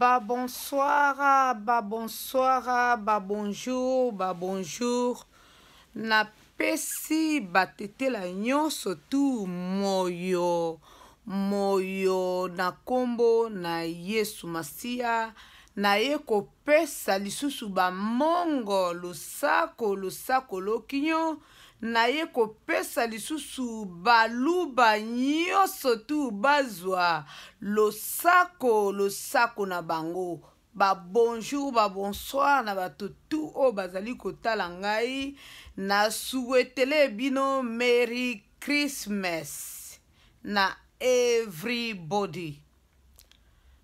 Ba bonsoir, ba bonsoir, ba bonjour, ba bonjour. napesi batetela nyonso tu moyo moyo na nkombo na yesu masiya naye kopesa lisusu bamongo losako losako lokinyo na ye kopesa lisusu baluba nyonso tu bazwa losako losako na bango babonjour babonsoir na bato tu oyo bazali kotala ngai nasuwetele bino merry christmas na everybody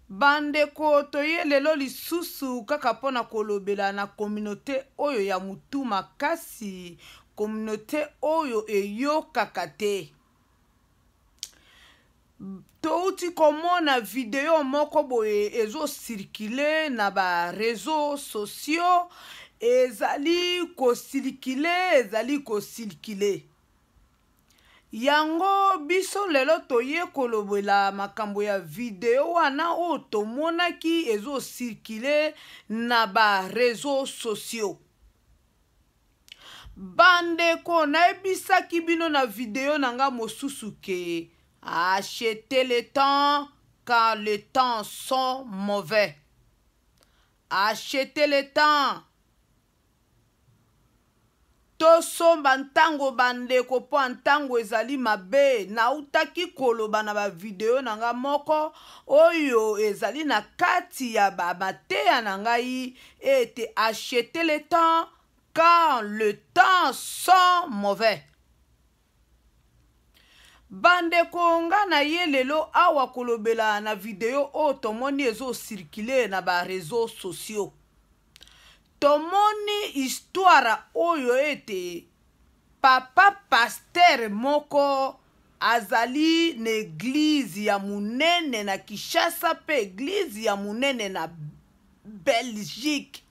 bandeko toye lelo lisusu kaka mpona kolobela na kominate oyo ya motu makasi kominate oyo eyokaka te touti komona video moko boye ezosirkule na bareseau sociaux ezali kosirkule ezali kosirkule yango biso lelo toye kolobela makambo ya video wana oyo tomonaki ezosirkule na bareseau sociaux bandeko nayebisaki bino na video na nga mosusu ke achetez le temps car le temps sont mauvais achetez le temps tosomba ntango bandeko mpo ntango ezali mabe nautaki koloba na bavideo na ngai moko oyo ezali na kati ya bamateya na ngai ete achete le temps quand le temps sont mauvais bandeko nga na ye lelo awa kolobela na video oyo tomoni ezosirkule na bareseau sociaux tomoni istware oyo ete papa paster moko azali na eglize ya monene na kinshasa mpe eglize ya monene na belgique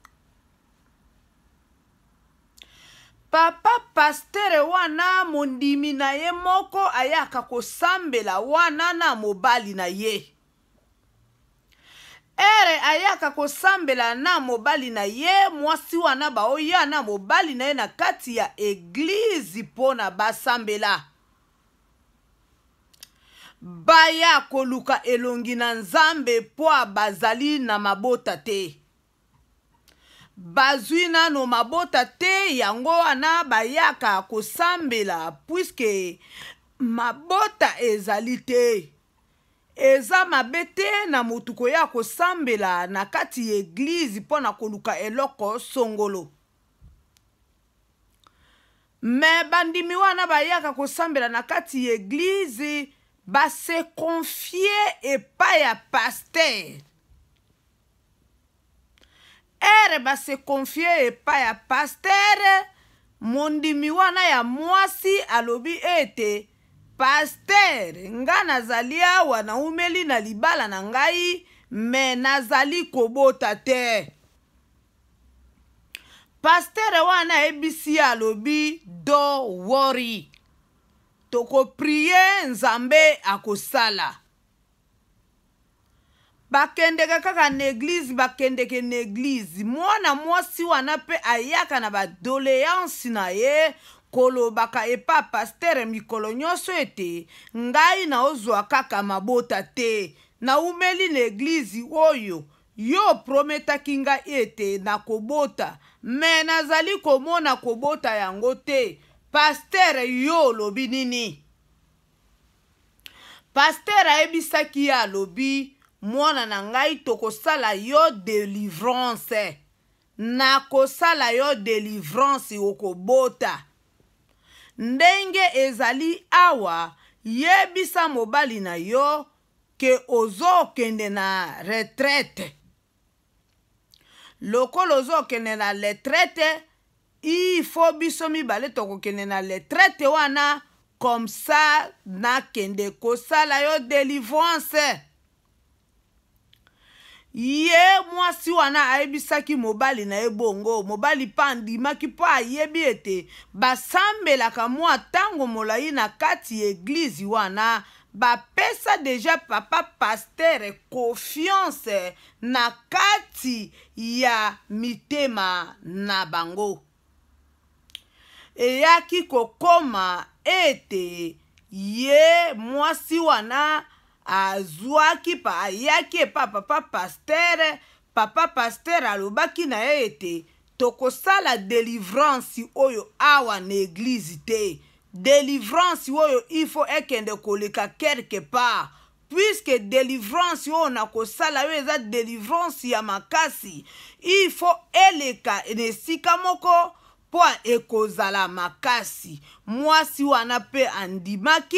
papa pastere wana mondimi na ye moko ayaka kosambela wana na mobali na ye ere ayaka kosambela na mobali na ye mwasi wana baoya na mobali na ye na kati ya eglizi mpo na basambela baya koluka elongi na nzambe mpo bazali na mabota te bazwi nano mabota te yango wana bayaka kosambela puiske mabota ezali te eza mabe te na motu koya kosambela na kati ya eglize mpo na koluka eloko songolo me bandimi wana bayaka kosambela na kati ya eglize basekonfie epai ya paster ere basekonfie epai ya pastere mondimi wana ya mwasi alobi ete paster nga nazali awa naumeli na libala na ngai me nazali kobota te pastere wana ayebisi alobi do wori tokoprie nzambe akosala bakendeke kaka na eglize bakendeke na eglize mwana mwasi wana mpe ayaka na badoléance na ye kolobaka epa pastere mikolo nyonso ete ngai naozwa kaka mabota te naumeli na eglize oyo yo prometaki ngai ete nakobota me nazali komona kobota yango te pastere yo olobi nini pastere ayebisaki ye alobi mwana na ngai tokosala yo delivrance nakosala yo delivrance okobota ndenge ezali awa yebisa mobali na yo ke ozokende na retraite lokola ozokende na retraite ifo biso mibale tokokende na retraite wana komsa nakende kosala yo delivrance ye mwasi wana ayebisaki mobali na ye bongo mobali mpe andimaki mpo ayebi ete basambelaka mwa ntango molai na kati ya eglize wana bapesa deja papa paster confiance na kati ya mitema na bango eyaki kokoma ete ye mwasi wana azwaki pa ayaki epa papa pastere papa pastere alobaki na ye ete tokosala delivrance oyo awa na eglize te delivrance oyo ifo ekende koleka quelque part puiske delivrance oyo na kosala oyo eza delivrance ya makasi ifo eleka na esika moko mpo ekozala makasi mwasi wana mpe andimaki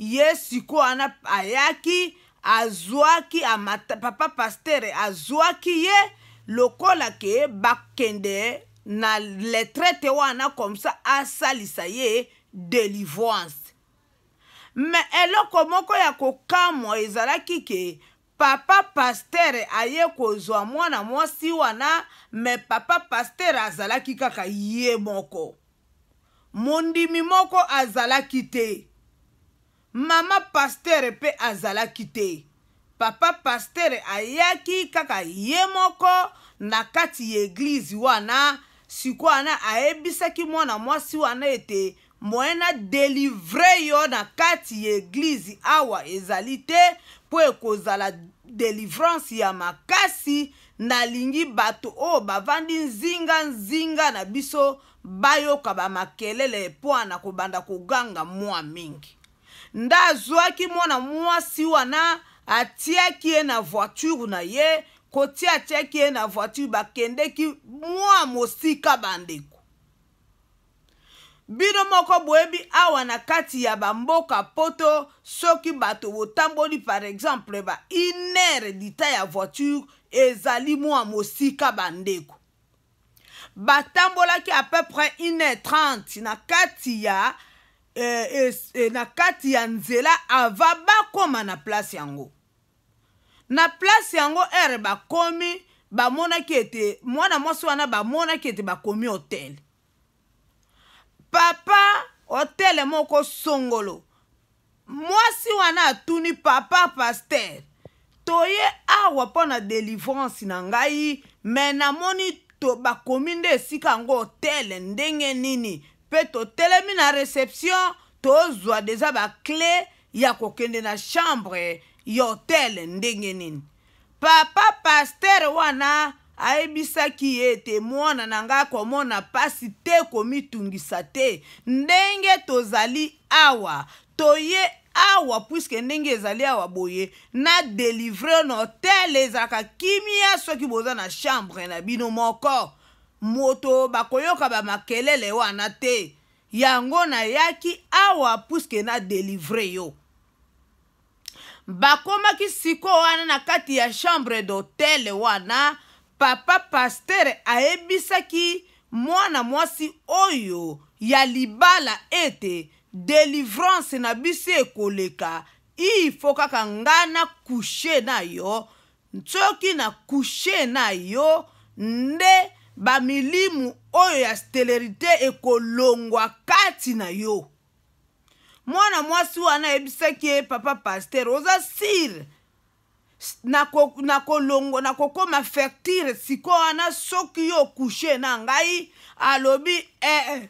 ye sikoyo wana ayaki azwaki amata, papa paster azwaki ye lokola ke bakende na letrete wana komsa asalisa ye delivrance me eloko moko ya kokamwa ezalaki ke papa paster aye kozwa mwana mwasi wana me papa paster azalaki kaka ye moko mondimi moko azalaki te mama paster mpe azalaki te papa paster ayaki kaka ye moko na kati ya eglize wana sikoyo wana ayebisaki mwana mwasi wana ete moye na delivre yo na kati ya eglize awa ezali te mpo ekozala delivrance ya makasi nalingi bato oyo bavandi nzinga-nzinga na biso bayoka bamakelele mpo na kobanda koganga mwa mingi nde azwaki mwana mwasi wana atiaki ye na voiture na ye kotia atiaki ye na voiture bakendeki mwa mosika bandeko bino moko boyebi awa na kati ya bamboka poto soki bato botamboli par exemple ba inere lita ya voiture ezali mwa mosika bandeko batambolaki à peu près 1 heure 30 na kati ya eh, eh, eh, na kati ya nzela ava bakóma na place yango na place yango ere bakomi bamonaki ete mwana mwasi wana bamonaki ete bakomi hotel papa hotel moko songolo mwasi wana atuni papa paster toye awa mpo na delivrance na ngai me namoni bakomi nde esika yango hotel ndenge nini mpe totelemi na reception tozwa deja bakle ya kokende na chambre ya hotel ndenge nini papa paster wana ayebisaki ye ete mwana na ngai komona pasi te komitungisa te ndenge tozali awa toye awa puiske ndenge ezali awa boye na delivre na hotel ezalaka kimia soki boza na chambre na bino moko moto bakoyoka bamakelele wana te yango nayaki awa puske nadelivre yo bakomaki siko wana na kati ya chambre d'hotel wana papa paster ayebisaki mwana mwasi oyo ya libala ete delivrance na biso ekoleka ifo kaka nga na kushe na yo soki na kushe na yo nde bamilimu oyo ya stelerite ekolongwa kati na yo mwana mwasi wana ayebisaki ye papa paster oza sire nakolongo nakokoma fertile siko wana soki yo okushe na ngai alobi ee eh, eh.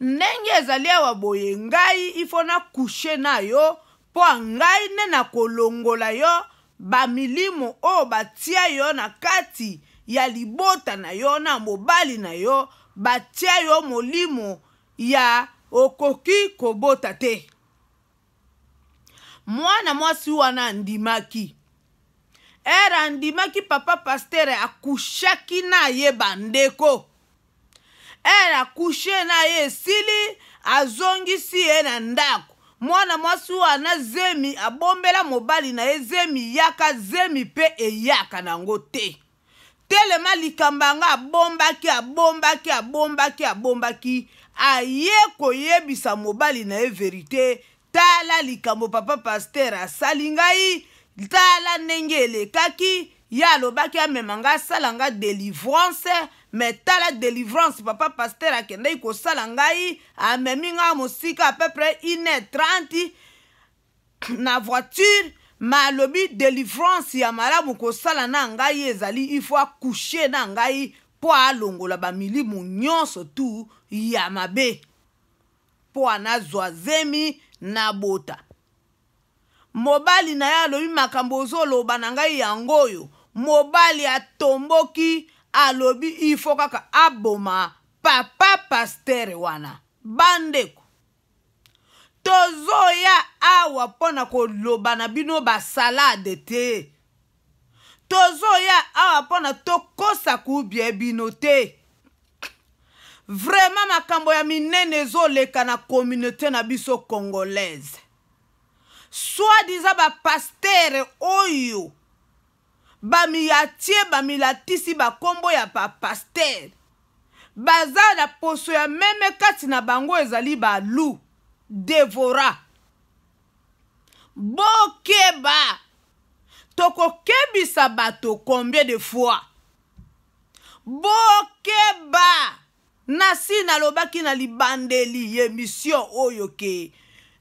ndenge ezali awa boye ngai ifo nakushe na yo mpo ngai nde nakolongola yo bamilimo oyo batia yo na kati ya libota na yo na mobali na yo batia yo molimo ya okoki kobota te mwana mwasi wana andimaki ere andimaki papa paster akushaki na ye bandeko ere akushe na ye esili azongisi ye na ndako mwana mwasi wana zemi abombela mobali na ye zemi yaka zemi mpe eyaka nango te telema likambo yango abombaki abombaki abombaki abombaki aye koyebisa mobali na ye verite tala likambo papa paster asali ngai tala ndenge elekaki ye alobaki amema ngai asala ngai délivrance me tala délivrance papa paster akendaki kosala ngai amemi ngai mosika apepre 1 30 na voiture ma alobi délivrance ya malamu kosala na ngai ezali ifo akushe na ngai mpo alongola bamilimu nyonso tu ya mabe mpo anazwa zemi na bota mobali na ye alobi makambo ozoloba na ngai yango oyo mobali atomboki alobi ifo kaka aboma papa pastere wana bandeko tozoya awa mpo na koloba na bino basalade te tozoya awa mpo na tokosa kubia bino te vraimen makambo ya minene ezoleka na kominauté na biso congolaise swadiza bapastere oyo bamiyatie bamilatisi bankombo ya bapastere baza na poso ya meme kati na bango ezali balu devora bokeba tokokebisa bato combien de fois bokeba na si nalobaki na libandeli ya emission oyo ke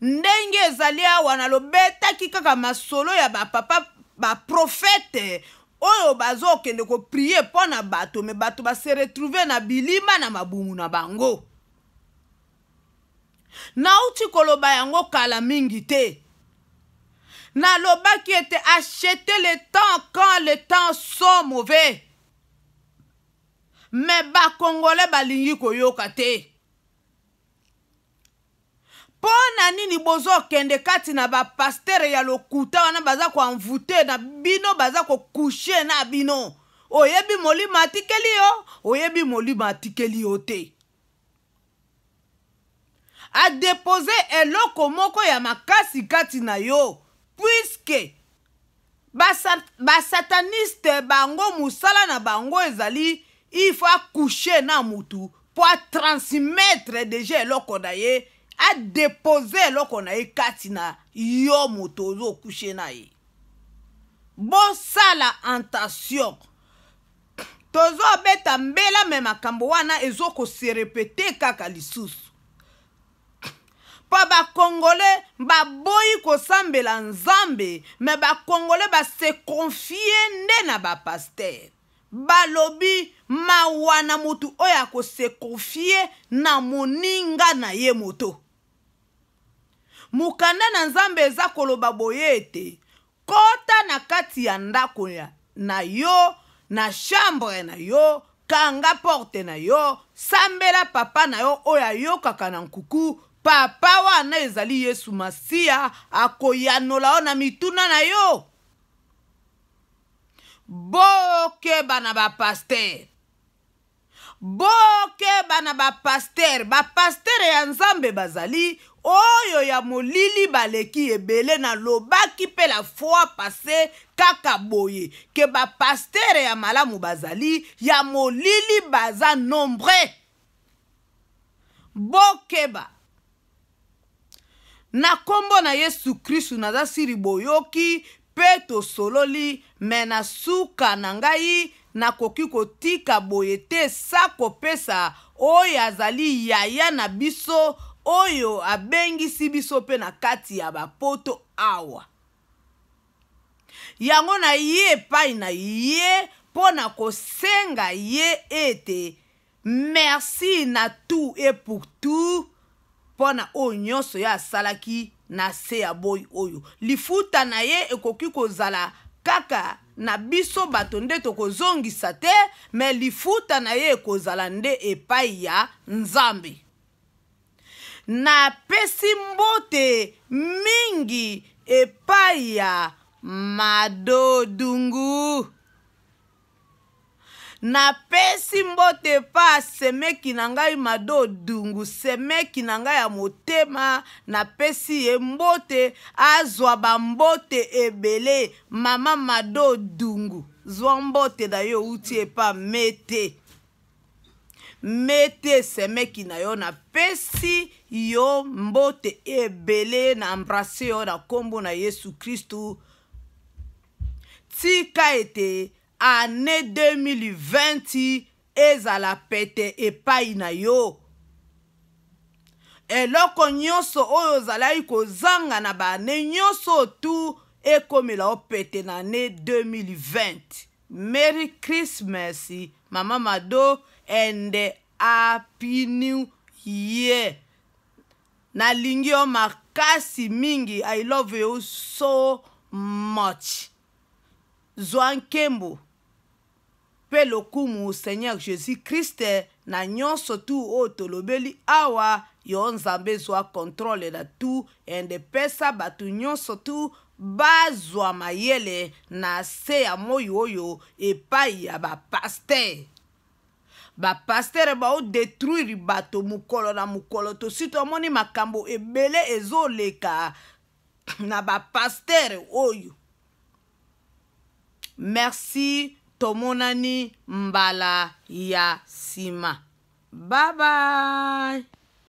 ndenge ezali awa nalobetaki kaka masolo ya bapapa baprofete oyo bazokende koprie mpo na bato me bato base retrouve na bilima na mabumu na bango nauti koloba yango kala mingi te nalobaki ete achete le temps quand le temps so mauvais me bakongole balingi koyoka te mpo na nini bozokende kati na bapastere ya lokuta wana baza koanvute na bino baza kokushe na bino oyebi molimo atikeli yo oyebi molimo atikeli yo te adepose eloko moko ya makasi kati na yo puiske basataniste bango mosala na bango ezali ifo akushe na motu mpo atransmettre deja eloko na ye adepose eloko na ye kati na yo moto ozokushe na ye bosala intention tozobeta mbela me makambo wana ezokoserepete kaka lisusu mpo bakongole baboyi kosambela nzambe me bakongole base konfie nde na bapaster balobi mawa na motu oyo akose konfie na moninga na ye moto mokanda na nzambe eza koloba boye ete kota na kati ya ndako na yo na chambre na yo kanga porte na yo sambela papa na yo oyo ayokaka na nkuku papa wana ezali yesu masiya akoyanola yo na mituna na yo bokeba na bapaster bokeba na bapaster bapaster ya nzambe bazali oyo ya molili baleki ebele nalobaki mpe la fois pase kaka boye ke bapastere ya malamu bazali ya molili baza nombre bokeba na nkombo na yesu kristu naza siri boyoki mpe tosololi me na suka na ngai nakoki kotika boye te sa kopesa oyo azali yaya na biso oyo abengisi biso mpe na kati ya bapoto awa yango na ye epai na ye mpo na kosenga ye ete merci na tout et pour tout mpo na oyo nyonso ye asalaki na se ya boyi oyo lifuta na ye ekoki kozala kaka na biso bato nde tokozongisa te me lifuta na ye ekozala nde epai ya nzambe napesi mbote mingi epai ya madodungu napesi mbote pa semeki na ngai mado dungu semeki na ngai ya motema napesi ye mbote azwa bambote ebele mama mado dungu zwa mbote na yo euti epa mete mete semeki na yo napesi yo mbote ebele na embrase yo na nkombo na yesu kristu tika ete année 2020 ezala pete epai na yo eloko nyonso oyo ozalaki kozanga na baane nyonso tu ekomela yo pete na ane 2020 merry christmas mama mado and happy new year nalingi yo makasi mingi i love you so much zwa nkembo mpe lokumu seigneur jésus-christ na nyonso tu oyo tolobeli awa yo nzambe ezwa kontrole na tu ende pesa bato nyonso tu bazwa mayele na se ya moi oyo epai ya bapaster bapastere baodetruire bato mokolo na mokolo tosi tomoni makambo ebele ezoleka na bapastere oyo merci tomonani mbala ya nsima babai